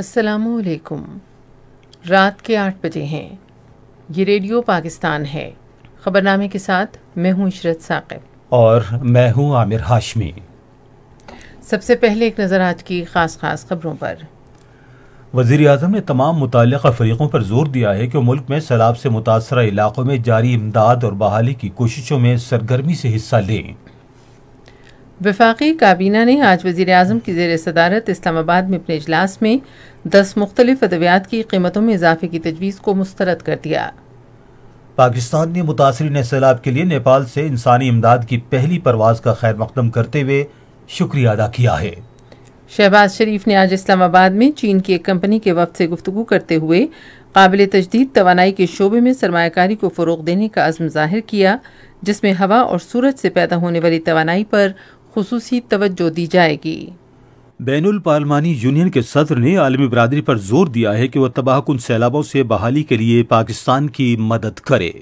असलकुम रात के आठ बजे हैं ये रेडियो पाकिस्तान है खबरनामे के साथ मैं हूँ इशरत साकिब और मैं हूँ आमिर हाशमी सबसे पहले एक नज़र आज की ख़ास ख़ास खबरों पर वजीर अजम ने तमाम मुतल फरीकों पर जोर दिया है कि मुल्क में सैलाब से मुतासर इलाकों में जारी इमदाद और बहाली की कोशिशों में सरगर्मी से हिस्सा लें वफाकी काबीना ने आज वज़ी अजम की जेर सदारत इस्लामाबाद में अपने इजलास में दस मुख्तलिफ अद्वियात की कीमतों में इजाफे की तजवीज़ को मुस्तरद कर दिया पाकिस्तान ने मुतासरीन सैलाब के लिए नेपाल से इंसानी इमदाद की पहली परवाज का खैर मकदम करते हुए शुक्रिया अदा किया है शहबाज शरीफ ने आज इस्लामाबाद में चीन की एक कंपनी के वफद से गुफ्तु करते हुए काबिल तजदीद तोानाई के शोबे में सरमाकारी को फ़रोग देने का अज़म ज़ाहिर किया जिसमें हवा और सूरज से पैदा होने वाली तोानाई पर खसूस तवज्जो दी जाएगी बैन यूनियन के सदर ने आलमी बरदरी पर जोर दिया है कि वह तबाहकुन सैलाबों से बहाली के लिए पाकिस्तान की मदद करे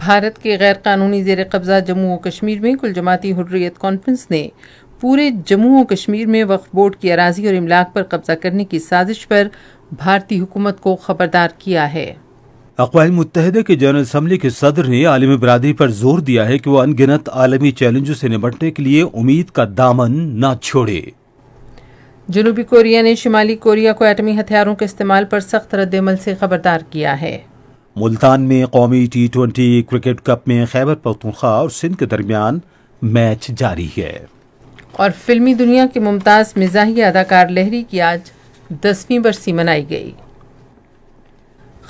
भारत के गैर कानूनी जेर कब्ज़ा जम्मू और कश्मीर में कुल जमाती हुर्रियत कॉन्फ्रेंस ने पूरे जम्मू और कश्मीर में वक्फ बोर्ड की अराजी और इमलाक पर कब्जा करने की साजिश पर भारतीय हुकूमत को खबरदार किया है अकवा मुत के जनरल असम्बली के सदर ने आलमी बरदरी पर जोर दिया है कि वह अनगिनत आलमी चैलेंजों से निपटने के लिए उम्मीद का दामन न छोड़े जनूबी कोरिया ने शुमाली कोरिया को एटमी हथियारों के इस्तेमाल पर सख्त रद्दमल से खबरदार किया है मुल्तान में कौमी टी ट्वेंटी क्रिकेट कप में खैबर पख्तनख्वा और सिंध के दरमियान मैच जारी है और फिल्मी दुनिया के मुमताज़ मिजाही अदाकार लहरी की आज दसवीं बरसी मनाई गई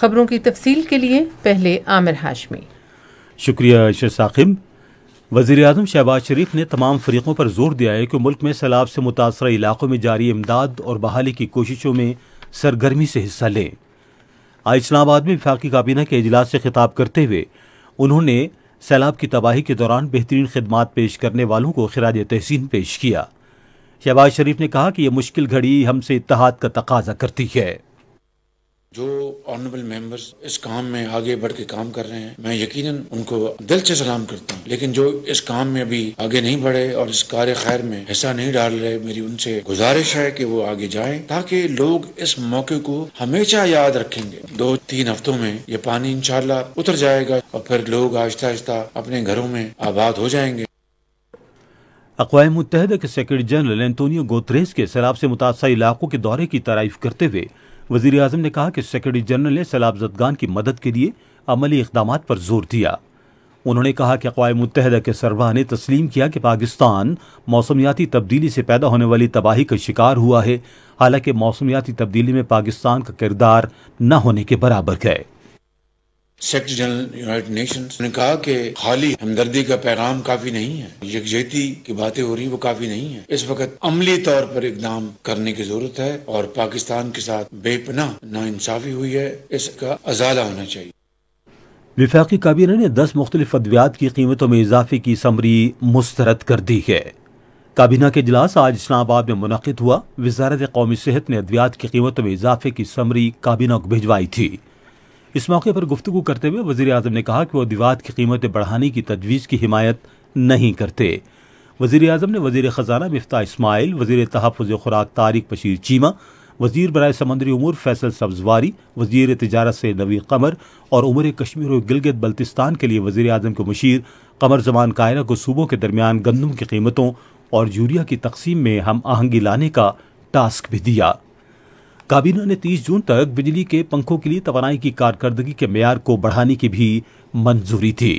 खबरों की तफसील के लिए पहले आमिर हाशमी शुक्रिया आयशा साकिब वजीर अजम शहबाज शरीफ ने तमाम फरीकों पर जोर दिया है कि मुल्क में सैलाब से मुतासर इलाकों में जारी इमदाद और बहाली की कोशिशों में सरगर्मी से हिस्सा लें आज इस्लामाबाद में विफाकी काबीना के अजलास से खिताब करते हुए उन्होंने सैलाब की तबाही के दौरान बेहतरीन खदमात पेश करने वालों को खराज तहसीन पेश किया शहबाज शरीफ ने कहा कि यह मुश्किल घड़ी हमसे इतिहाद का तकाजा करती है जो ऑनरेबल मेंबर्स इस काम में आगे बढ़ के काम कर रहे हैं मैं यकीनन उनको दिल से सलाम करता हूँ लेकिन जो इस काम में अभी आगे नहीं बढ़े और इस कार्य खैर में हिस्सा नहीं डाल रहे मेरी उनसे गुजारिश है कि वो आगे जाएं ताकि लोग इस मौके को हमेशा याद रखेंगे दो तीन हफ्तों में ये पानी इन उतर जाएगा और फिर लोग आहिस्ता आहिस्ता अपने घरों में आबाद हो जाएंगे अकवा मुतहद के सेक्रेटरी जनरल एंतोनियो गोत्रेस के सैलाब से मुतासर इलाकों के दौरे की तारीफ करते हुए वजीर अजम ने कहा कि सेक्रेटरी जनरल ने जदगान की मदद के लिए अमली इकदाम पर जोर दिया उन्होंने कहा कि अकवा मुतहद के सरबा ने तस्लीम किया कि पाकिस्तान मौसमियाती तब्दीली से पैदा होने वाली तबाही का शिकार हुआ है हालांकि मौसमियाती तब्दीली में पाकिस्तान का किरदार न होने के बराबर गए सेक्रेटरी जनरल यूनाइटेड नेशंस ने कहा कि खाली हमदर्दी का पैगाम काफी नहीं है यकजहती की बातें हो रही वो काफी नहीं है इस वक्त अमली तौर पर इकदाम करने की जरूरत है और पाकिस्तान के साथ बेपनाह नाइंसाफी हुई है इसका अजाला होना चाहिए विफाकी काबीना ने दस मुख्तलिफ अद्वियात की कीमतों में इजाफे की समरी मुस्तरद कर दी है काबीना के अजलास आज इस्लामाबाद में मुनद हुआ वजारत कौमी सेहत ने अद्वियात की कीमतों में इजाफे की समरी काबीना को भिजवाई थी इस मौके पर गुफ्तु करते हुए वजीर अजम ने कहा कि वह दीवात की कीमतें बढ़ाने की तजवीज़ की हिमायत नहीं करते वजीर अजम ने वजीर ख़जाना मफ्ता इसमाइल वजी तहफ़ खुराक तारिक बशीर चीमा वजीर बरए समंदरी उमूर फैसल सब्जवारी वजीर तजारत से नवी कमर और उमर कश्मीर और गिलगित बल्तिस्तान के लिए वजीर अजम के मशीर कमर जमान कायरा को सूबों के दरमियान गंदम की कीमतों और यूरिया की तकसीम में हम आहंगी लाने का टास्क भी दिया काबीना ने 30 जून तक बिजली के पंखों के लिए तोानाई की कारकर्दगी के मैार को बढ़ाने की भी मंजूरी थी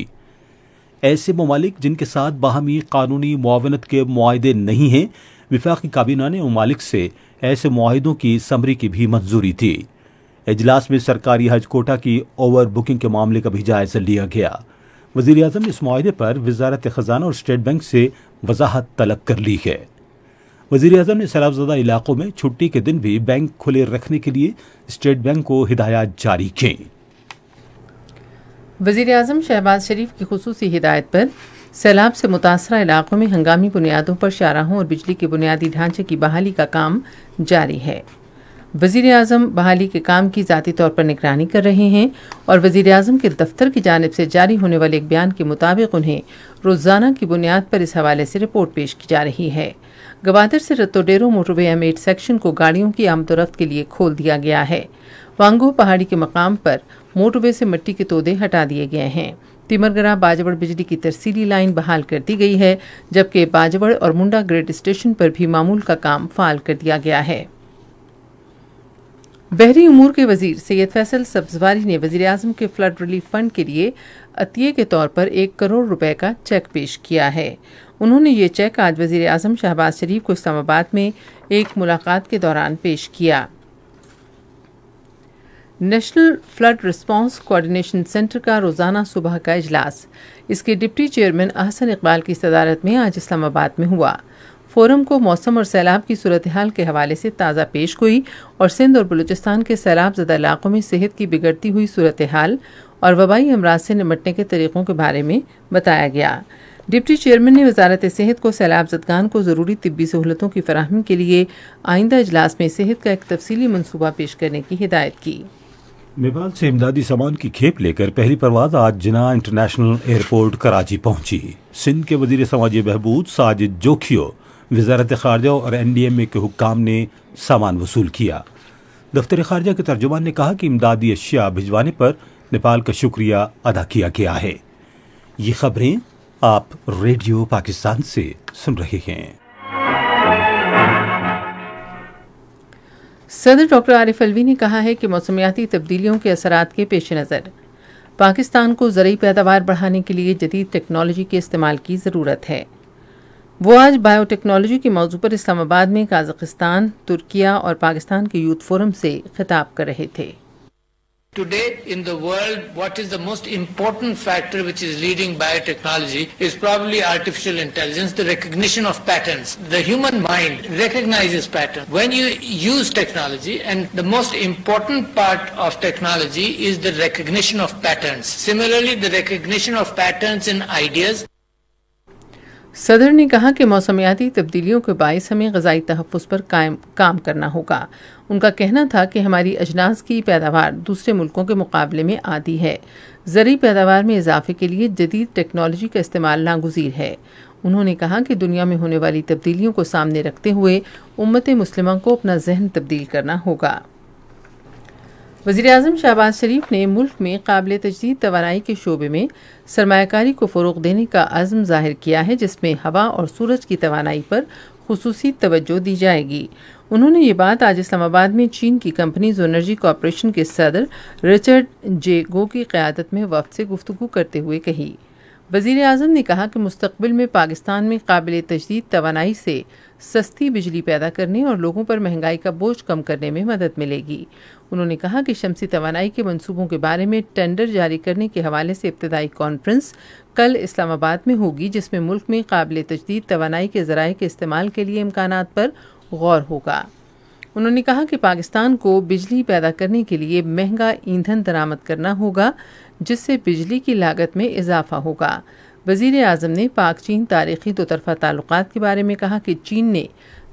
ऐसे ममालिक जिनके साथ बाहमी कानूनी मुआवनत के माहदे नहीं हैं विफाक़ी काबीना ने ममालिक से ऐसे माहों की समरी की भी मंजूरी थी अजलास में सरकारी हज कोटा की ओवर बुकिंग के मामले का भी जायजा लिया गया वजीर अजम ने इस माहे पर वजारत ख़जाना और स्टेट बैंक से वजाहत तलब कर ली है वजीर अजम ने सैलाबजदा इलाकों में छुट्टी के दिन भी बैंक खुले रखने के लिए स्टेट बैंक को हिदायत जारी की वजीर अजम शहबाज शरीफ की खसूस हिदायत पर सैलाब से मुतासर इलाकों में हंगामी बुनियादों पर शाहराहों और बिजली के बुनियादी ढांचे की बहाली का काम जारी है वजीर अजम बहाली के काम की जारी तौर पर निगरानी कर रहे हैं और वजीर अजम के दफ्तर की जानब से जारी होने वाले एक बयान के मुताबिक उन्हें रोज़ाना की बुनियाद पर इस हवाले से रिपोर्ट पेश की जा रही है गवादर से Ratodero motorway M eight section को गाड़ियों की आमदोरफ्त के लिए खोल दिया गया है वांगो पहाड़ी के मकाम पर मोटरवे से मिट्टी के तोदे हटा दिए गए हैं तिमरगरा बाजवड़ बिजली की तरसीली लाइन बहाल कर दी गई है जबकि बाजवड़ और मुंडा ग्रेड स्टेशन पर भी मामूल का काम फाल कर दिया गया है बहरी उमूर के वजीर सैयद फैसल सब्जवारी ने वजीर अजम के फ्लड रिलीफ फंड के लिए अतिये के तौर पर एक करोड़ रुपए का चेक पेश किया है उन्होंने ये चेक आज वजीर अजम शहबाज शरीफ को इस्लामाबाद में एक मुलाकात के दौरान पेश किया national flood response coordination centre का रोज़ाना सुबह का इजलास इसके डिप्टी चेयरमैन अहसन इकबाल की सदारत में आज इस्लामाबाद में हुआ फोरम को मौसम और सैलाब की सूरत हाल के हवाले से ताज़ा पेश गोई और सिंध और बलूचिस्तान के सैलाब ज़दा इलाकों में सेहत की बिगड़ती हुई सूरत हाल और वबाई अमराज से निमटने के तरीक़ों के बारे में बताया गया डिप्टी चेयरमैन ने वजारत सेहत को सैलाब जदगान को ज़रूरी तबी सहूलतों की फराहमी के लिए आइंदा अजलास में सेहत का एक तफसीली मनसूबा पेश करने की हिदायत की नेपाल से इमदादी सामान की खेप लेकर पहली परवाज आज जिना इंटरनेशनल एयरपोर्ट कराची पहुंची सिंध के वजीर समाजी बहबूद साजिद जोखियो वजारत खारजा और एन डी एम ए के हुक्म ने सामान वसूल किया दफ्तर खारजा के तर्जुमान ने कहा कि इमदादी अशिया भिजवाने पर नेपाल का शुक्रिया अदा किया गया है ये खबरें आप रेडियो पाकिस्तान से सुन रहे हैं सदर डॉक्टर आरिफ अलवी ने कहा है कि मौसमियाती तब्दीलियों के असरात के पेश नज़र पाकिस्तान को ज़रूरी पैदावार बढ़ाने के लिए जदीद टेक्नोलॉजी के इस्तेमाल की ज़रूरत है वो आज बायोटेक्नोलॉजी के मौजू पर इस्लामाबाद में काजकिस्तान तुर्किया और पाकिस्तान के यूथ फोरम से खिताब कर रहे थे Today in the world, what is the most important factor which is leading biotechnology is probably artificial intelligence, the recognition of patterns. The human mind recognizes patterns. When you use technology, and the most important part of technology is the recognition of patterns. Similarly, the recognition of patterns in ideas. सदर ने कहा कि मौसमियाती तब्दीलियों के बायस हमें गजाई तहफ़ पर कायम काम करना होगा उनका कहना था कि हमारी अजनास की पैदावार दूसरे मुल्कों के मुकाबले में आती है ज़रूरी पैदावार में इजाफे के लिए जदीद टेक्नोलॉजी का इस्तेमाल नागजीर है उन्होंने कहा कि दुनिया में होने वाली तब्दीलियों को सामने रखते हुए उम्मत मुस्लिमों को अपना जहन तब्दील करना होगा वज़ी अजम शहबाज शरीफ ने मुल्क में काबिल तजदीद तोानाई के शोबे में सरमाकारी को फ़रोग देने का अज़म ज़ाहिर किया है जिसमें हवा और सूरज की तोानाई पर खसूस तवज्जो दी जाएगी उन्होंने ये बात आज इस्लामाबाद में चीन की कंपनी जोनर्जी कॉरपोरेशन के सदर रिचर्ड जे गो की क़्यादत में वफद से गुफ्तू करते हुए कही वज़ी अजम ने कहा कि मुस्तबिल में पाकिस्तान में काबिल तजदीद तोानाई से सस्ती बिजली पैदा करने और लोगों पर महंगाई का बोझ कम करने में मदद मिलेगी उन्होंने कहा कि शमसी तोानाई के मनसूबों के बारे में टेंडर जारी करने के हवाले से इब्तदाई कॉन्फ्रेंस कल इस्लामाबाद में होगी जिसमें मुल्क में काबिल तजदीद तोानाई के ज़राये के इस्तेमाल के लिए इम्कान पर गौर होगा उन्होंने कहा कि पाकिस्तान को बिजली पैदा करने के लिए महंगा ईंधन दरामद करना होगा जिससे बिजली की लागत में इजाफा होगा वजीर अजम ने पाक चीन तारीखी दो तरफा ताल्लुक के बारे में कहा कि चीन ने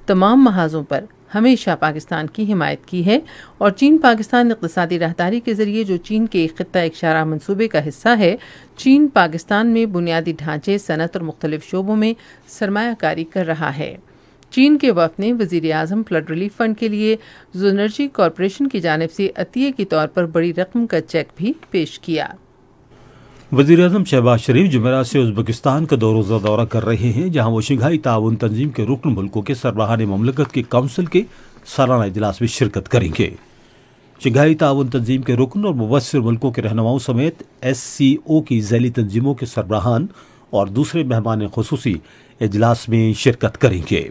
तमाम महाजों पर हमेशा पाकिस्तान की हिमायत की है और चीन पाकिस्तान इकतदी रहदारी के जरिए जो चीन के खत्ता शारा मनसूबे का हिस्सा है चीन पाकिस्तान में बुनियादी ढांचे सनत और मुख्तलिफ शोबों में सरमाकारी कर रहा है चीन के वक्त ने वजीर अजम फ्लड रिलीफ फंड के लिए जोनर्जी कॉरपोरेशन की जानब से अतिये के तौर पर बड़ी रकम का चेक भी पेश किया वजीर अजम शहबाज शरीफ जमेरात से उजबकिस्तान का दो रोज़ा दौरा कर रहे हैं जहाँ वो शंघाई ताउन तंजीम के रुकन मुल्कों के सरबराहान ममलकत के काउंसिल के सालाना इजलास में शिरकत करेंगे शंघाई ताउन तंजीम के रुकन और मुबसर मुल्कों के रहनुमाओं समेत एस सी ओ की जैली तंजीमों के सरबराहान और दूसरे मेहमान खसूसी इजलास में शिरकत करेंगे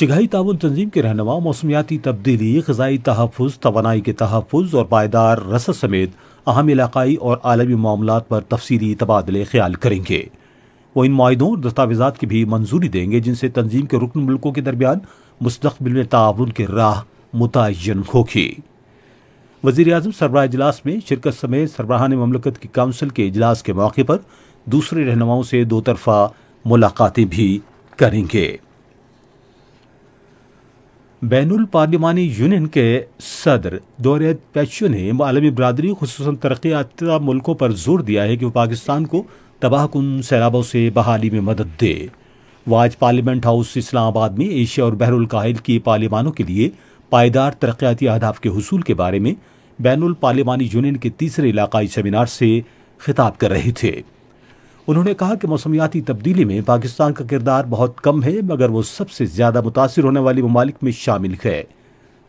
शघाई ताउन तंजीम के रहनमा मौसमियाती तब्दीली गजाई तहफ़ तोनाई के तहफ़ और पायदार रसद समेत अहम इलाकई और आलमी मामला पर तफसली तबादले ख्याल करेंगे वो इन माहों और दस्तावेज़ा की भी मंजूरी देंगे जिनसे तंजीम के रुकन मुल्कों के दरमियान मुस्तबिल में ताउन की राह मुतन होगी वजी अजम सरबरा इजलास में शिरकत समेत सरबराहान ममलकत की काउंसिल के इजलास के मौके पर दूसरे रहनुमाओं से दो तरफा मुलाकातें भी करेंगे बैनुल पार्लिमानी यूनियन के सदर दौरत पैशो ने आलमी बरदरी खूस तरक् मुल्कों पर जोर दिया है कि वह पाकिस्तान को तबाहकुन सैलाबों से बहाली में मदद दे वह आज पार्लियामेंट हाउस इस्लामाबाद में एशिया और बहरुलकाहिल की पार्लिमानों के लिए पायदार तरक्याती अहदाफ के हसूल के बारे में बैन पार्लिमानी यूनियन के तीसरे इलाकई सेमिनार से खिताब कर रहे थे उन्होंने कहा कि मौसमियाती तब्दीली में पाकिस्तान का किरदार बहुत कम है मगर वो सबसे ज़्यादा मुतासर होने वाले ममालिक में शामिल है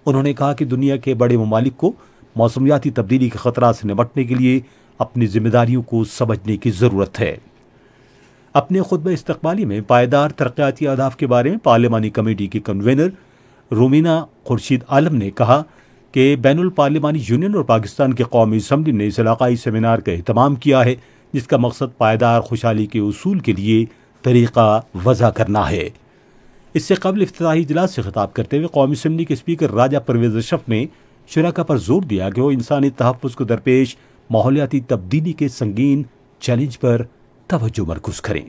उन्होंने कहा कि दुनिया के बड़े ममालिक को मौसमियाती तब्दीली के ख़तरा से निपटने के लिए अपनी जिम्मेदारियों को समझने की ज़रूरत है अपने में इस्तबाली में पायदार तरक्याती अहदाफ के बारे में पार्लियामानी कमेटी के कन्वीनर रोमीना खुर्शीद आलम ने कहा कि बैन पार्लियामानी यूनियन और पाकिस्तान के कौमी असम्बली ने इस इलाकई सेमिनार का अहतमाम किया है जिसका मकसद पायदार खुशहाली के असूल के लिए तरीक़ा वज़ा करना है इससे कबल अफ्ताही इजलास से खिताब करते हुए कौमी असम्बली के स्पीकर राजा परवेज रशफ ने शराखा पर जोर दिया कि वह इंसानी तहफ़ को दरपेश माहौलियाती तब्दीली के संगीन चैलेंज पर तोज्जो मरकूज करें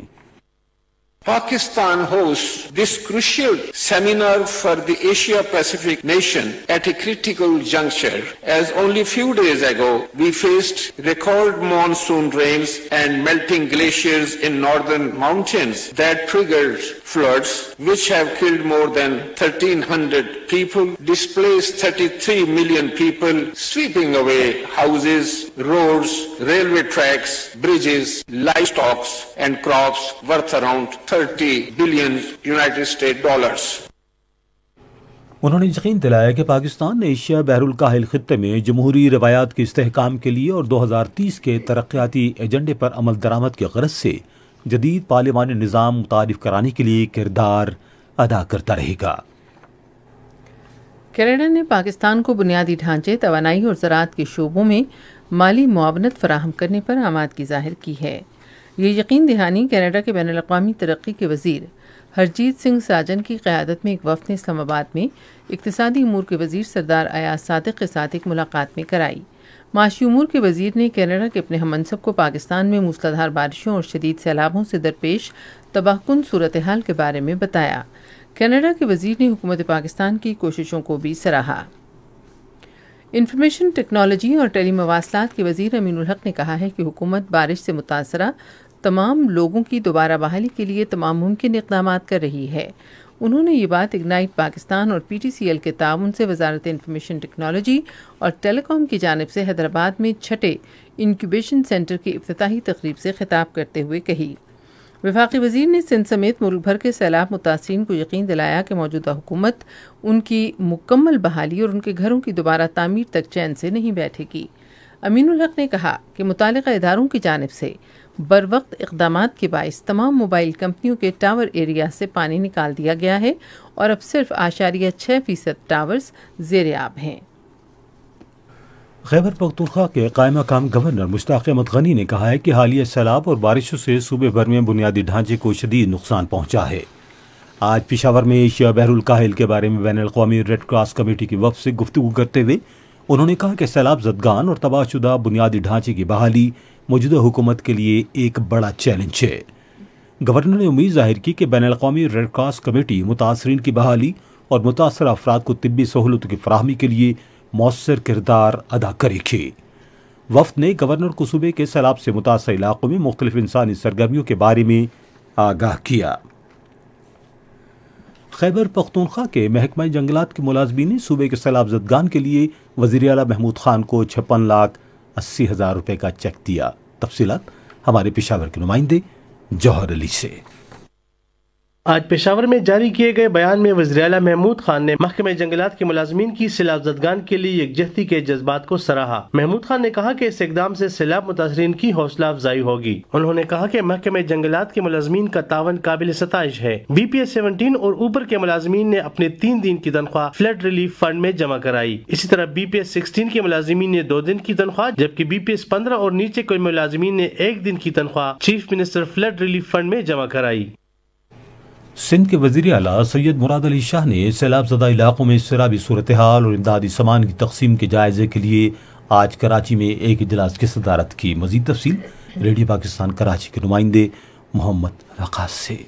Pakistan hosts this crucial seminar for the Asia Pacific nation at a critical juncture as only few days ago we faced record monsoon rains and melting glaciers in northern mountains that triggered floods which have killed more than 1300 people, displaced 33 million people, sweeping away houses, roads, railway tracks, bridges, livestock and crops worth around 30 billion United State dollars उन्होंने यकीन दिलाया कि पाकिस्तान ने Asia बहरुल काहिल खत्े में जमहूरी रवायात के इसकाम के लिए और 2030 के तरक्याती एजेंडे पर अमल दरामद की गरज से जदीद पार्लिमानी निज़ाम मुतारफ़ कराने के लिए किरदार अदा करता रहेगा कैनेडा ने पाकिस्तान को बुनियादी ढांचे तोानाई और ज़रात के शोबों में माली मुआवनत फराहम करने पर आमादगी जाहिर की है ये यकीन दहानी कनाडा के बैन अवी तरक्की के वजीर हरजीत सिंह साजन की क़्यादत में एक वफद ने इस्लामाबाद में इकतदी अमूर के वजीर सरदार अयाज सादक के साथ एक मुलाकात में कराई माशी उमूर के वजीर ने कैनेडा के अपने हम मनसब को पाकिस्तान में मूसलाधार बारिशों और शदीद सैलाबों से दरपेश तबाहकुन सूरत हाल के बारे में बताया कैनेडा के वजीर ने हुकूमत पाकिस्तान की कोशिशों को भी सराहा इंफॉर्मेशन टेक्नोलॉजी और टेली मवासलात के वजीर अमीनुल हक ने कहा है कि हुकूमत बारिश से मुतासरा तमाम लोगों की दोबारा बहाली के लिए तमाम मुमकिन इकदाम कर रही है उन्होंने ये बात इग्नाइट पाकिस्तान और पी टी सी एल के ताउन से वजारत इंफॉर्मेशन टेक्नोलॉजी और टेलीकॉम की जानब से हैदराबाद में छठे इनक्यूबेशन सेंटर की अफ्ती तकरीब से खिताब करते हुए कही विफाक़ी वजीर ने सिंध समेत मुल्क भर के सैलाब मुतासरी को यकीन दिलाया कि मौजूदा हुकूमत उनकी मुकम्मल बहाली और उनके घरों की दोबारा तामीर तक चैन से नहीं बैठेगी अमीन हक ने कहा कि मुतल इदारों की जानब से बर वक्त इकदाम के बायस तमाम मोबाइल कंपनियों के टावर एरिया से पानी निकाल दिया गया है और अब सिर्फ आशारिया छः फीसद टावर्स जेर आब हैं खैबर पखतुखा के कायम काम गवर्नर मुश्ताक अहमद गनी ने कहा है कि हालिया सैलाब और बारिशों से सूबे भर में बुनियादी ढांचे को शदीद नुकसान पहुँचा है आज पिशावर में एशिया बहरुल काहिल के बारे में बैन अवी रेड क्रॉस कमेटी की वफ से गुफ्तु करते हुए उन्होंने कहा कि सैलाब जदगान और तबाहशुदा बुनियादी ढांचे की बहाली मौजूदा हुकूमत के लिए एक बड़ा चैलेंज है गवर्नर ने उम्मीद जाहिर की कि बैन अवी रेड क्रॉस कमेटी मुतासरीन की बहाली और मुतासर अफराद को तबी सहूलतों की फ्राहमी के लिए मौसर किरदार अदा करेगी वफद ने गवर्नर को सूबे के सैलाब से मुतासर इलाकों में मुख्तलिफ इंसानी सरगर्मियों के बारे में आगाह किया खैबर पख्तूनख्वा के महकमा जंगलात के मुलाजमी ने सूबे के सैलाब जदगान के लिए वजीर अला महमूद खान को छप्पन लाख अस्सी हज़ार रुपये का चेक दिया तफसीत हमारे पेशावर के नुमाइंदे जौहर अली से आज पेशावर में जारी किए गए बयान में अला महमूद खान ने महकमे जंगलात के मुलाजमीन की सैलाब जदगान के लिए यकजहती के जज्बात को सराहा महमूद खान ने कहा कि इस इकदाम से सैलाब मुतासरीन की हौसला अफजाई होगी उन्होंने कहा कि महकमे जंगलात के मुलाजमीन का तावन काबिल सतश है बी पी एस सेवनटीन और ऊपर के मुलाजमीन ने अपने तीन दिन की तनख्वाह फ्लड रिलीफ फंड में जमा कराई इसी तरह बी पी एस सिक्सटीन के मुलाजमीन ने दो दिन की तनख्वाह जबकि बी पी एस पंद्रह और नीचे के मुलाजमीन ने एक दिन की तनख्वाह chief minister flood relief fund में जमा कराई सिंध के वजी अला सैयद मुराद अली शाह ने सैलाब जदा इलाकों में शराबी सूरत हाल और इमदादी सामान की तकसीम के जायजे के लिए आज कराची में एक इजलास की सदारत की मजीद तफसी रेडियो पाकिस्तान कराची के नुमाइंदे मोहम्मद रकाश से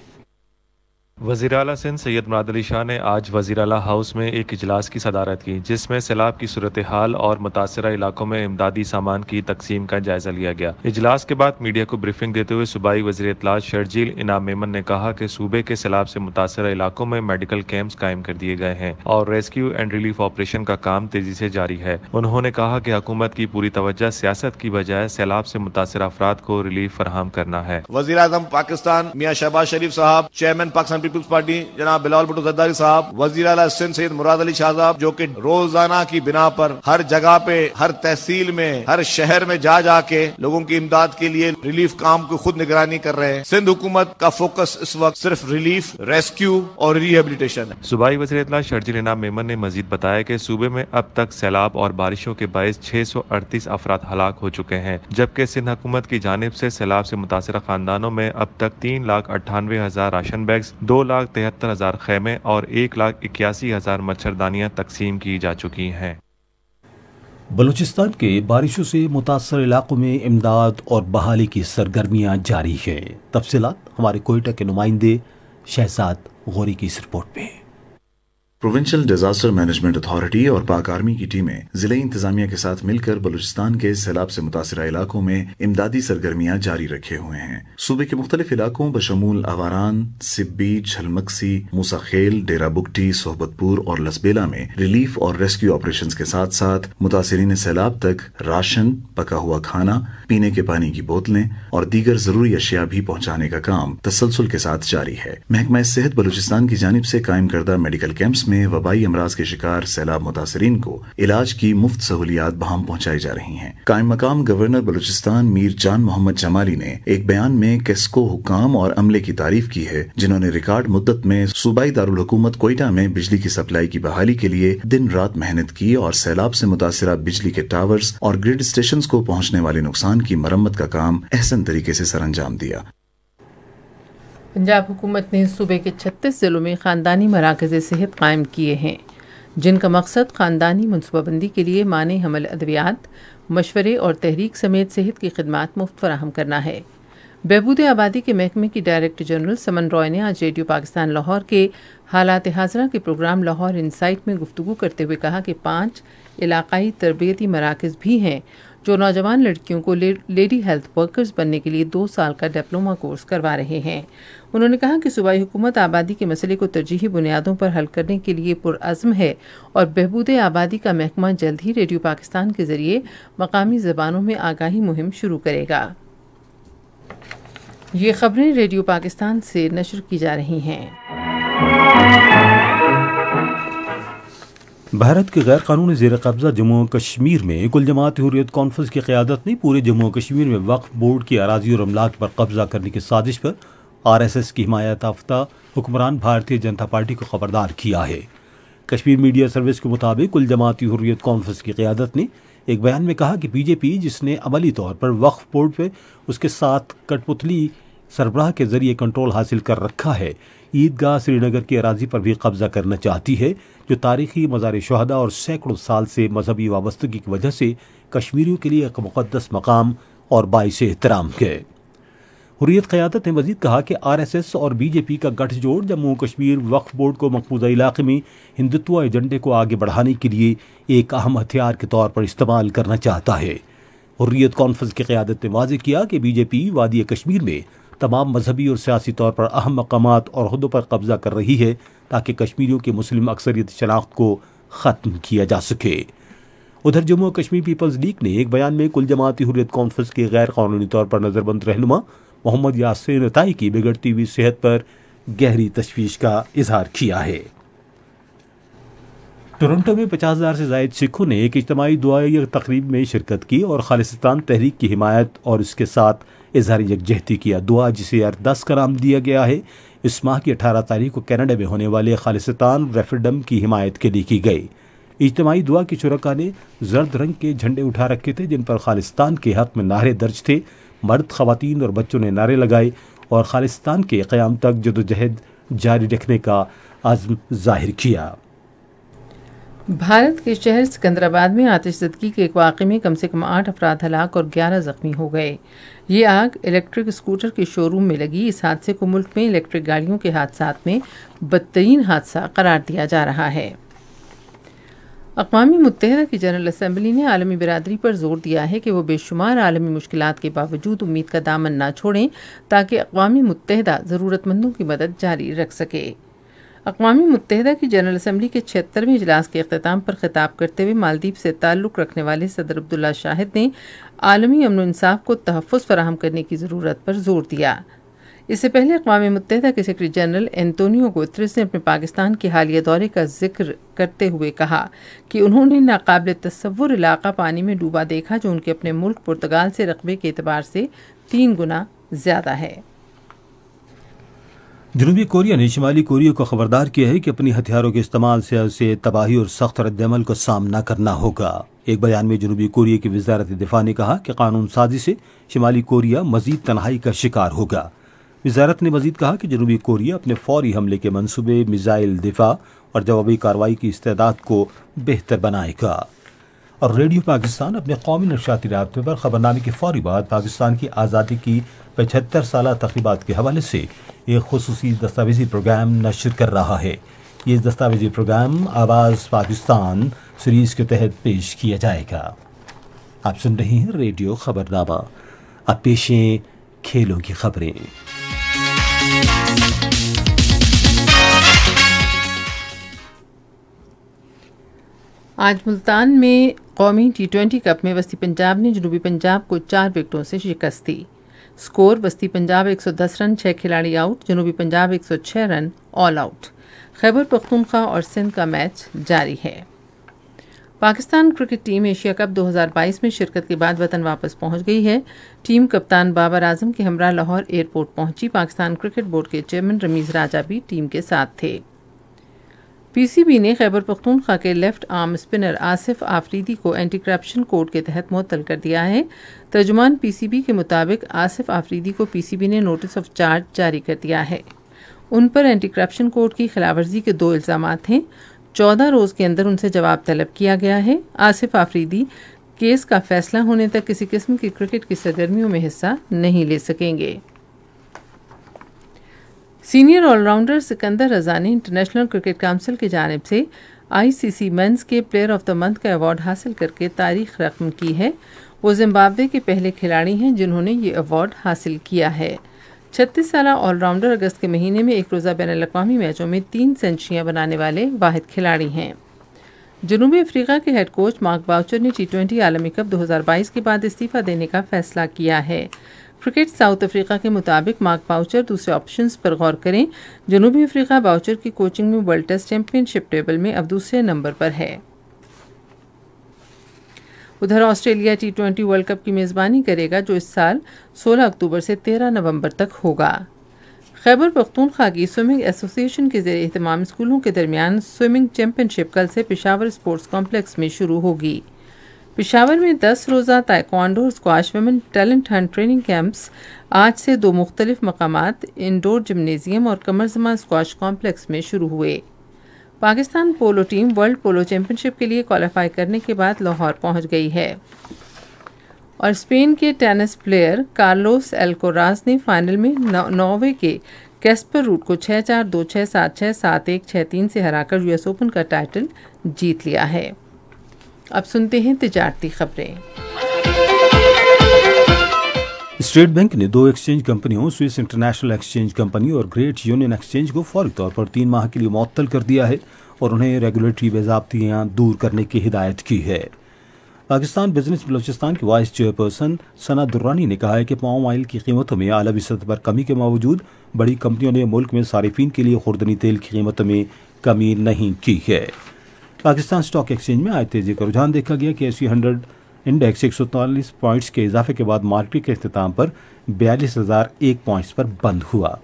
वजीर अला सिंध सैयद मुराद अली शाह ने आज वजीर अल हाउस में एक इजलास की सदारत की जिसमें सैलाब की सूरत हाल और मुतासर इलाकों में इमदादी सामान की तकसीम का जायजा लिया गया इजलास के बाद मीडिया को ब्रीफिंग देते हुए सूबाई वजी इतलाज शर्जील इनाम मेमन ने कहा कि सूबे के सैलाब से मुतासर इलाकों में मेडिकल कैंप्स कायम कर दिए गए हैं और रेस्क्यू एंड रिलीफ ऑपरेशन का काम तेजी से जारी है उन्होंने कहा की हुकूमत की पूरी तवज्जो सियासत की बजाय सैलाब से मुतासर अफराद को रिलीफ फराहम करना है वजी पाकिस्तान मियाँ शहबाज शरीफ साहब चेयरमैन पाकिस्तान पीपल्स पार्टी जनाब बिलाल भुटो जद्दारी साहब वजीर सिंह सैद मुराद अली शाह साहब जो की रोजाना की बिना पर हर जगह पे हर तहसील में हर शहर में जा जाके लोगों की इमदाद के लिए रिलीफ काम को खुद निगरानी कर रहे हैं सिंध हुकूमत का फोकस इस वक्त सिर्फ रिलीफ रेस्क्यू और रिहेबिलिटेशन है सुबह वजी इतना शर्जील इनाम मेमन ने मजीद बताया की सूबे में अब तक सैलाब और बारिशों के बायस छह सौ अड़तीस अफराद हलाक हो चुके हैं जबकि सिंध हुकूमत की जानब ऐसी सैलाब ऐसी मुतासर खानदानों में अब तक तीन लाख अट्ठानवे हजार राशन बैग दो लाख तिहत्तर हज़ार खैमे और एक लाख इक्यासी हज़ार मच्छरदानियाँ तकसीम की जा चुकी हैं बलूचिस्तान के बारिशों से मुतासर इलाकों में इमदाद और बहाली की सरगर्मियां जारी हैं तफसलत हमारे कोयटा के नुमाइंदे शहजाद गौरी की इस रिपोर्ट में प्रोविंशियल डिजास्टर मैनेजमेंट अथॉरिटी और पाक आर्मी की टीमें जिले इंतजामिया के साथ मिलकर बलूचिस्तान के सैलाब से मुतासर इलाकों में इमदादी सरगर्मियां जारी रखे हुए हैं सूबे के मुख्तलिफ इलाकों बशमूल आवारान सिब्बी झलमक्सी मूसाखेल डेरा बुगटी सोहबतपुर और लसबेला में रिलीफ और रेस्क्यू ऑपरेशन के साथ साथ मुतासरीन सैलाब तक राशन पका हुआ खाना पीने के पानी की बोतलें और दीगर जरूरी अशिया भी पहुंचाने का काम तसलसल के साथ जारी है महकमा सेहत बलूचिस्तान की जानब ऐसी कायम करदा मेडिकल कैंप्स में वबाई अमराज के शिकार सैलाब मुतासरीन को इलाज की मुफ्त सहूलियात बहम पहुंचाई जा रही है कायम मकाम गवर्नर बलूचिस्तान मीर जान मोहम्मद जमाली ने एक बयान में कैस्को हुकाम और अमले की तारीफ की है जिन्होंने रिकॉर्ड मुद्दत में सूबाई दारकूमत कोयटा में बिजली की सप्लाई की बहाली के लिए दिन रात मेहनत की और सैलाब से मुतासर बिजली के टावर्स और ग्रिड स्टेशन को पहुँचने वाले नुकसान की मरम्मत का काम एहसन तरीके से सरंजाम दिया पंजाब हुकूमत ने सूबे के 36 ज़िलों में ख़ानदानी मराकज़ सेहत कायम किए हैं जिनका मकसद ख़ानदानी मनसूबाबंदी के लिए माने हमल अद्वियात मशवरे और तहरीक समेत सेहत की खदमात मुफ्त फराहम करना है बहबूद आबादी के महकमे की डायरेक्टर जनरल समन रॉय ने आज रेडियो पाकिस्तान लाहौर के हालात हाजरा के प्रोग्राम लाहौर इनसाइट में गुफ्तु करते हुए कहा कि पाँच इलाकाई तरबियती मराकज़ भी हैं जो नौजवान लड़कियों को लेडी हेल्थ वर्कर्स बनने के लिए दो साल का डिप्लोमा कोर्स करवा रहे हैं उन्होंने कहा कि सूबाई हुकूमत आबादी के मसले को तरजीही बुनियादों पर हल करने के लिए पुरज़म है और बहबूद आबादी का महकमा जल्द ही रेडियो पाकिस्तान के जरिए मकामी जबानों में आगाही मुहिम शुरू करेगा ये खबरें रेडियो पाकिस्तान से नशर की जा रही हैं भारत के गैर कानूनी जेर कब्जा जम्मू कश्मीर में कुल जमात हुरियत कॉन्फ्रेंस की क्यादत ने पूरे जम्मू कश्मीर में वक्फ बोर्ड की अराजी और अमलाक पर कब्जा करने की साजिश पर आर एस एस की हमायत याफ्ता हुक्मरान भारतीय जनता पार्टी को खबरदार किया है कश्मीर मीडिया सर्विस के मुताबिक कुल जमाती हुरियत कॉन्फ्रेंस की क्यादत ने एक बयान में कहा कि बीजेपी जिसने अमली तौर पर वक्फ बोर्ड पर उसके साथ कठपुतली सरबराह के जरिए कंट्रोल हासिल कर रखा है ईदगाह श्रीनगर की अराजी पर भी कब्जा करना चाहती है जो तारीखी मज़ार शहदा और सैकड़ों साल से मजहबी वाबस्तगी की वजह से कश्मीरियों के लिए एक मुक़दस मकाम और बायस एहतराम है हुरियत क़्यादत ने मजीद कहा कि आर एस एस और बीजेपी का गठजोड़ जम्मू कश्मीर वक्फ बोर्ड को मकबूजा इलाके में हिंदुत्व एजेंडे को आगे बढ़ाने के लिए एक अहम हथियार के तौर पर इस्तेमाल करना चाहता है हुर्रियत कॉन्फ्रेंस की क़्यादत ने वाजे किया कि बीजेपी वादी कश्मीर में तमाम मजहबी और सियासी तौर पर अहम मकाम और अहदों पर कब्जा कर रही है ताकि कश्मीरियों की मुस्लिम अक्सरियत शनाख्त को ख़त्म किया जा सके उधर जम्मू और कश्मीर पीपल्स लीग ने एक बयान में कुल जमाती हुरियत कॉन्फ्रेंस के गैर कानूनी तौर पर नज़रबंद रहनुमा मोहम्मद यासिन नताई की बिगड़ती हुई सेहत पर गहरी तशवीश का इजहार किया है टोरंटो में पचास हज़ार से जायद सिखों ने एक इज्तमी दुआई तकरीब में शिरकत की और खालिस्तान तहरीक की हिमायत और इसके साथ इजहार यकजहती किया दुआ जिसे अर दस का नाम दिया गया है इस माह की अठारह तारीख को कनाडा में होने वाले खालिस्तान रेफरडम की हिमायत के लिए की गई इज्तमाही दुआ की शुरा ने जर्द रंग के झंडे उठा रखे थे जिन पर खालिस्तान के हक में नारे दर्ज थे मर्द खवतान और बच्चों ने नारे लगाए और खालिस्तान के क़्याम तक जदोजहद जारी रखने का आज़म जाहिर किया भारत के शहर सिकंदराबाद में आतिशदगी के एक वाक़े में कम से कम आठ अफराद हलाक और ग्यारह ज़ख्मी हो गए ये आग इलेक्ट्रिक स्कूटर के शोरूम में लगी इस हादसे को मुल्क में इलेक्ट्रिक गाड़ियों के हादसा में बदतरीन हादसा करार दिया जा रहा है अकवा मुतहदा की जनरल असम्बली ने आलमी बरदरी पर जोर दिया है कि वह बेशुमार आलमी मुश्किल के बावजूद उम्मीद का दामन ना छोड़ें ताकि अकवा मुतहदा ज़रूरतमंदों की मदद जारी रख सके अकवा मुतहदा की जनरल असम्बली के छिहत्तरवें इजलास के अख्ताम पर खिताब करते हुए मालदीप से ताल्लुक़ रखने वाले सदर अब्दुल्ला शाहिद ने आलमी अमन इंसाफ को तहफ़ फराहम करने की ज़रूरत पर जोर दिया इससे पहले अकवा मुतहदा के सेक्रेटरी जनरल एंतोनियो गोत्रस ने अपने पाकिस्तान के हालिया दौरे का जिक्र करते हुए कहा कि उन्होंने नाकबिल तस्वुर इलाका पानी में डूबा देखा जो उनके अपने मुल्क पुर्तगाल से रकबे के अतबार से तीन गुना ज़्यादा है जनूबी कोरिया ने शुमाली कोरिया को खबरदार किया है कि अपनी हथियारों के इस्तेमाल से उसे तबाही और सख्त रद्दमल को सामना करना होगा एक बयान में जनूबी कोरिया की वजारत दिफा ने कहा कि कानून साजी से शिमाली कोरिया मजीद तनहाई का शिकार होगा वजारत ने मजीद कहा कि जनूबी कोरिया अपने फौरी हमले के मनसूबे मिज़ाइल दिफा और जवाबी कार्रवाई की इस्तेदाद को बेहतर बनाएगा और रेडियो पाकिस्तान अपने कौमी नशाती रबे पर खबरनामे के फौरी बाद पाकिस्तान की आज़ादी की पचहत्तर साल तकरीबा के हवाले से एक खसूस दस्तावेजी प्रोग्राम नशर कर रहा है ये दस्तावेजी प्रोग्राम आवाज़ पाकिस्तान सीरीज के तहत पेश किया जाएगा आप सुन रहे हैं रेडियो खबरनामा अब पेशे खेलों की खबरें आज मुल्तान में कौमी टी ट्वेंटी कप में वस्ती पंजाब ने जनूबी पंजाब को चार विकेटों से शिकस्त दी स्कोर वस्ती पंजाब 110 रन छः खिलाड़ी आउट जनूबी Punjab 106 run all out Khyber Pakhtunkhwa और सिंध का मैच जारी है Pakistan cricket team Asia cup 2022 में शिरकत के बाद वतन वापस पहुंच गई है टीम कप्तान बाबर आजम के हमरा लाहौर एयरपोर्ट पहुंची पाकिस्तान क्रिकेट बोर्ड के चेयरमैन रमीज राजा भी टीम के साथ थे पीसीबी ने खैबर पख्तूनख्वा के left arm spinner Asif Afridi को एंटी करप्शन कोड के तहत मुअतल कर दिया है तर्जुमान पीसीबी के मुताबिक आसिफ आफरीदी को पीसीबी ने नोटिस ऑफ चार्ज जारी कर दिया है उन पर एंटी करप्शन कोड की खिलाफवर्जी के दो इल्ज़ाम हैं चौदह रोज़ के अंदर उनसे जवाब तलब किया गया है आसिफ आफरीदी केस का फैसला होने तक किसी किस्म की क्रिकेट की सरगर्मियों में हिस्सा नहीं ले सकेंगे सीनियर ऑलराउंडर सिकंदर रजा ने इंटरनेशनल क्रिकेट काउंसिल की जानब से आईसीसी मेंस के प्लेयर ऑफ द मंथ का अवार्ड हासिल करके तारीख रकम की है वो जिम्बाब्वे के पहले खिलाड़ी हैं जिन्होंने ये अवार्ड हासिल किया है छत्तीस साल ऑलराउंडर अगस्त के महीने में एक रोज़ा बैन अवी मैचों में तीन सेंचुरियाँ बनाने वाले वाहिद खिलाड़ी हैं जनूबी अफ्रीका के हेड कोच मार्क बाउचर ने टी ट्वेंटी आलमी कप 2022 के बाद इस्तीफ़ा देने का फैसला किया है क्रिकेट साउथ अफ्रीका के मुताबिक मार्क बाउचर दूसरे ऑप्शन पर गौर करें जनूबी अफ्रीका बाउचर की कोचिंग में वर्ल्ड टेस्ट चैंपियनशिप टेबल में अब दूसरे नंबर पर है उधर Australia T twenty world cup की मेज़बानी करेगा जो इस साल 16 अक्टूबर से 13 नवंबर तक होगा खैबर पख्तूनख्वा की स्विमिंग एसोसिएशन के जेर अहतमाम स्कूलों के दरमियान स्विमिंग चैम्पियनशिप कल से पिशावर स्पोर्ट्स कॉम्प्लेक्स में शुरू होगी पिशावर में दस रोज़ा ताइक्वांडो और squash women talent hunt training camps आज से दो मुख्तलिफ मकाम इंडोर जिमनेजियम और कमरजमा स्क्वाश कॉम्प्लेक्स में शुरू हुए Pakistan polo team world polo championship के लिए क्वालिफाई करने के बाद लाहौर पहुंच गई है और स्पेन के टेनिस प्लेयर कार्लोस एल्कोराज ने फाइनल में नॉर्वे के कैस्पर रूट को छः चार दो छः सात छः सात एक छः तीन से हराकर यूएस ओपन का टाइटल जीत लिया है अब सुनते हैं तजारती खबरें स्टेट बैंक ने दो एक्सचेंज कंपनियों स्विस इंटरनेशनल एक्सचेंज कंपनी और ग्रेट यूनियन एक्सचेंज को फौरी तौर पर तीन माह के लिए मअतल कर दिया है और उन्हें रेगुलेटरी बेजाबतियाँ दूर करने की हिदायत की है पाकिस्तान बिजनेस बलोचिस्तान के वाइस चेयरपर्सन सना दुर्रानी ने कहा है कि पाव ऑयल की कीमतों में आलमी सतह पर कमी के बावजूद बड़ी कंपनियों ने मुल्क में सार्फिन के लिए खुर्दनी तेल की कीमतों में कमी नहीं की है पाकिस्तान स्टॉक एक्सचेंज में आए तेजी का रुझान देखा गया कि एस हंड्रेड इंडेक्स एक पॉइंट्स के इजाफे के बाद मार्केट के अख्ताम पर बयालीस हज़ार एक पॉइंट्स पर बंद हुआ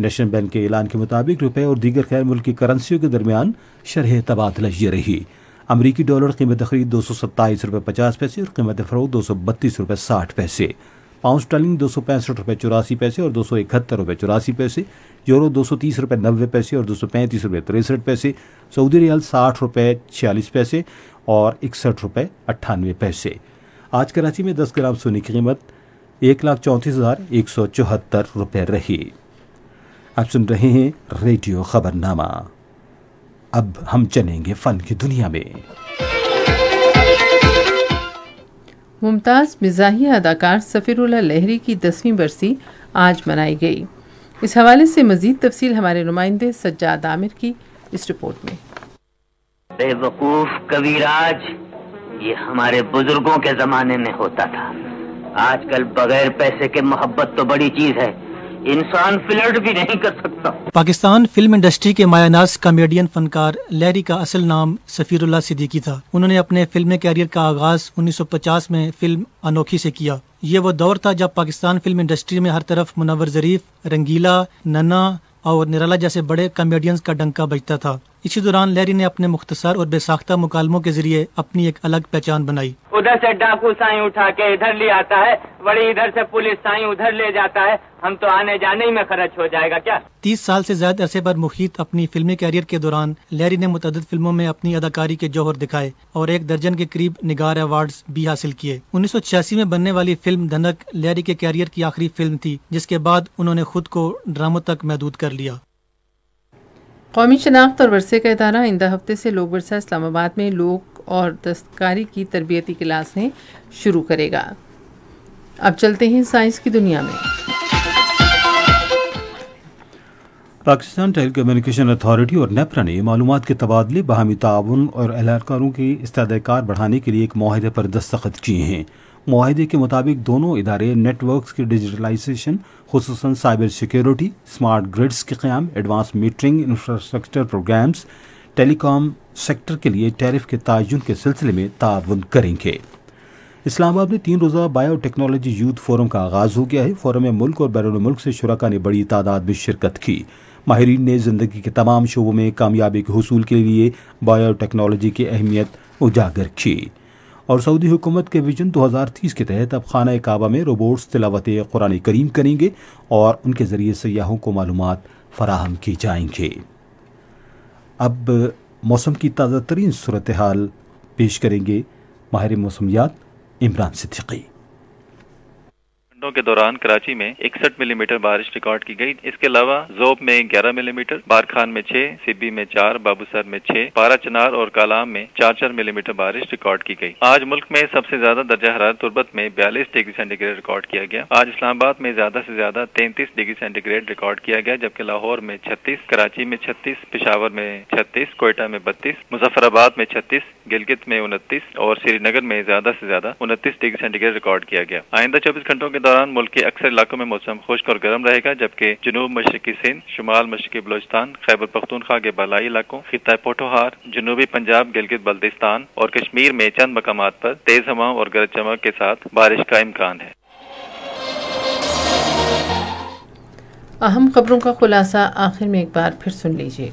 नेशनल बैंक के ऐलान के मुताबिक रुपए और दीगर गैर मुल्की करेंसियों के दरमियान शरह तबादला ये रही अमरीकी डॉलर कीमत खरीद दो सौ सत्ताईस पचास पैसे और कीमत फरोख दो सौ बत्तीस रुपये साठ पैसे पाउंड स्टर्लिंग दो सौ पैंसठ रुपये चौरासी पैसे और दो सौ इकहत्तर रुपये चौरासी पैसे यूरो दो सौ तीस रुपये नब्बे पैसे और दो सौ पैंतीस रुपये तिरसठ पैसे सऊदी रियाल साठ रुपये छियालीस पैसे और इकसठ रुपये अट्ठानवे पैसे आज कराची में दस ग्राम सोने की कीमत एक लाख चौंतीस हज़ार एक सौ चौहत्तर रुपये रही आप सुन रहे हैं रेडियो खबरनामा अब हम चलेंगे फ़न की दुनिया में मुमताज़ मिजाही अदाकार सफ़ीरुल्ला लहरी की दसवीं बरसी आज मनाई गई इस हवाले से मज़ीद तफसील हमारे नुमाइंदे सज्जाद आमिर की इस रिपोर्ट में बेवकूफ कविराज ये हमारे बुजुर्गों के जमाने में होता था आजकल बगैर पैसे के मोहब्बत तो बड़ी चीज है इंसान फ्लर्ट भी नहीं कर सकता पाकिस्तान फिल्म इंडस्ट्री के मायानाज कॉमेडियन फनकार लैरी का असल नाम सफ़ीरुल्ला सिद्दीकी था उन्होंने अपने फिल्म कैरियर का आगाज 1950 में फिल्म अनोखी से किया ये वो दौर था जब पाकिस्तान फिल्म इंडस्ट्री में हर तरफ मुनवर जरीफ रंगीला नन्ना और निराला जैसे बड़े कॉमेडियंस का डंका बजता था इसी दौरान लैरी ने अपने मुख्तसर और बेसाख्ता मुकालमों के जरिए अपनी एक अलग पहचान बनाई उधर से डाकू साई उठा के इधर ले आता है बड़ी इधर से पुलिस साई उधर ले जाता है हम तो आने जाने ही में खर्च हो जाएगा क्या तीस साल से ज्यादा अरसे पर मुखीत अपनी फिल्मी कैरियर के दौरान लैरी ने मुतद फिल्मों में अपनी अदाकारी के जौहर दिखाए और एक दर्जन के करीब निगार अवार्ड भी हासिल किए उन्नीस सौ छियासी में बनने वाली फिल्म धनक लैरी के कैरियर की आखिरी फिल्म थी जिसके बाद उन्होंने खुद को ड्रामो तक महदूद कर लिया कौमी शनाख्त और वर्षे का अदारा आइंदा हफ्ते से लोग वर्षा इस्लामाबाद में लोग और दस्तकारी की तरबियती क्लासें शुरू करेगा अब चलते हैं साइंस की दुनिया में पाकिस्तान टेली कम्युनिकेशन अथॉरिटी और नेपरा ने मालूम के तबादले बाहमी ताउन और एहलकारों के इस्तेकार बढ़ाने के लिए एक माहे पर दस्तखत किए हैं माहे के मुताबिक दोनों इदारे नेटवर्क की डिजिटलाइजेशन खसूस साइबर सिक्योरिटी स्मार्ट ग्रिड्स के क्याम advance metering infrastructure programmes telecom sector के लिए टैरिफ के तयन के सिलसिले में ताउन करेंगे इस्लामाबाद में तीन रोज़ा बायो टेक्नोलॉजी यूथ फोरम का आगाज़ हो गया है फोरम में मुल्क और बैरून मुल्क से शुरा ने बड़ी तादाद में शिरकत की माहरीन ने ज़िंदगी के तमाम शोबों में कामयाबी के हसूल के लिए बायो टेक्नोलॉजी की अहमियत उजागर की और सऊदी हुकूमत के विजन 2030 के तहत अब खाना काबा में रोबोट्स तिलावत कुरान करीम करेंगे और उनके ज़रिए सयाहों को मालूम फराहम की जाएंगे अब मौसम की ताज़ा तरीन सूरत हाल पेश करेंगे माहिर मौसमियात इमरान सिद्दीकी घंटों के दौरान कराची में इकसठ मिलीमीटर बारिश रिकॉर्ड की गई इसके अलावा जोब में 11 मिलीमीटर बारखान में 6, सिब्बी में 4, बाबूसर में 6, पारा चनार और कालाम में 4-4 मिलीमीटर बारिश रिकॉर्ड की गई आज मुल्क में सबसे ज्यादा दर्जा हरारत तुर्बत में बयालीस डिग्री सेंटीग्रेड रिकॉर्ड किया गया आज इस्लामाबाद में ज्यादा से ज्यादा तैंतीस डिग्री सेंटीग्रेड रिकॉर्ड किया गया जबकि लाहौर में छत्तीस कराची में छत्तीस पिशावर में छत्तीस कोयटा में बत्तीस मुजफ्फराबाद में छत्तीस गिलगित में उनतीस और श्रीनगर में ज्यादा से ज्यादा उनतीस डिग्री सेंटीग्रेड रिकॉर्ड किया गया आइंदा चौबीस घंटों के दौरान मुल्क के अक्सर इलाकों में मौसम खुश्क और गर्म रहेगा जबकि जनूब मशरकी सिंध शुमाल मशरकी बलोचिस्तान खैबर पख्तूनखा के बालाई इलाकों खिता पोटोहार जनूबी पंजाब गिलगित बल्तिस्तान और कश्मीर में चंद मकाम पर तेज हवाओं और गरज चमक के साथ बारिश का इम्कान है अहम खबरों का खुलासा आखिर में एक बार फिर सुन लीजिए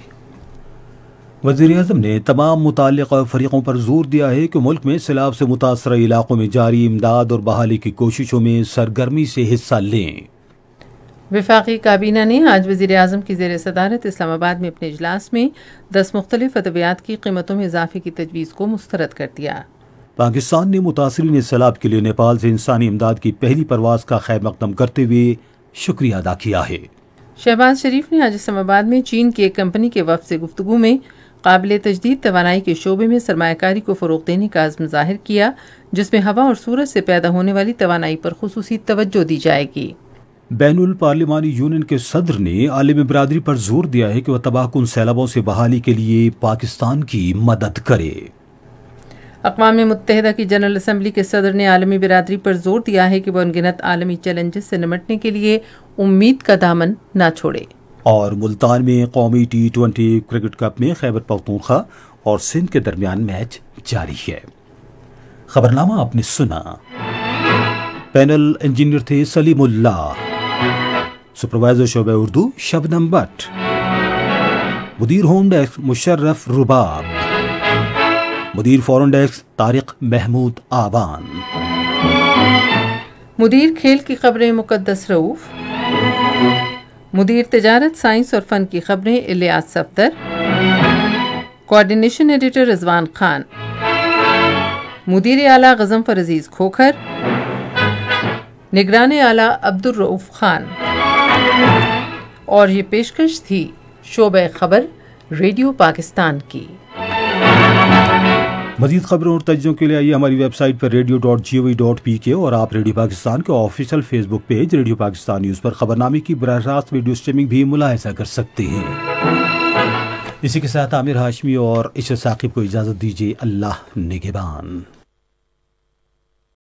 वजीर अजम ने तमाम मुतल फरीकों पर जोर दिया है कि मुल्क में सैलाब से मुतासर इलाकों में जारी इमदाद और बहाली की कोशिशों में सरगर्मी से हिस्सा लें वफाकी काबीना ने आज वज़ी अजम की जेर सदारत इस्लामाबाद में अपने इजलास में दस मुख्तलिफ अद्वियात की कीमतों में इजाफे की तजवीज़ को मुस्तरद कर दिया पाकिस्तान ने मुतासरी सैलाब के लिए नेपाल से इंसानी इमदाद की पहली परवाज का खैर मकदम करते हुए शुक्रिया अदा किया है शहबाज शरीफ ने आज इस्लामाबाद में चीन की एक कंपनी के वफ से गुफ्तु में काबिल तजदीद तोानाई के शोबे में सरमाकारी को फ़रोग देने का आज़म जाहिर किया जिसमें हवा और सूरज से पैदा होने वाली तोानाई पर खसूस तवज्जो दी जाएगी बैन पार्लिमानी यूनियन के सदर ने आलम बरदरी पर जोर दिया है कि वह तबाहकुन सैलाबों से बहाली के लिए पाकिस्तान की मदद करे अकवा मुतहद की जनरल असम्बली के सदर ने आलमी बरदरी पर जोर दिया है कि वह अनगिनत आलमी चैलेंजेस से निमटने के लिए उम्मीद का दामन न छोड़े और मुल्तान में कौमी टी ट्वेंटी क्रिकेट कप में खैबर पखतूखा और सिंध के दरमियान मैच जारी है खबरनामा आपने सुना पैनल इंजीनियर थे उल्ला सुपरवाइजर शोब उर्दू शबनम भट्ट मुदीर होम डेस्क मुशर्रफ रुबाब मुदीर फॉरन डेस्क तारिक महमूद आबान मुदीर खेल की खबरें मुकदस रऊफ़ मुदीर तजारत साइंस और फ़न की खबरें इलियास सफ्तर कोऑर्डिनेशन एडिटर रिजवान खान मुदीर आला गजम्फर अजीज़ खोखर निगरान आला अब्दुलरऊफ़ खान और ये पेशकश थी शोब खबर रेडियो पाकिस्तान की मजीद खबरों और तजियों के लिए आइए हमारी वेबसाइट पर radio dot G O V dot P K और आप रेडियो पाकिस्तान के official Facebook page radio Pakistan news पर खबरनामे की बरह रास्त वीडियो स्ट्रीमिंग भी मुलायजा कर सकते हैं इसी के साथ आमिर हाशमी और इशर साकिब को इजाज़त दीजिए अल्लाह निगेबान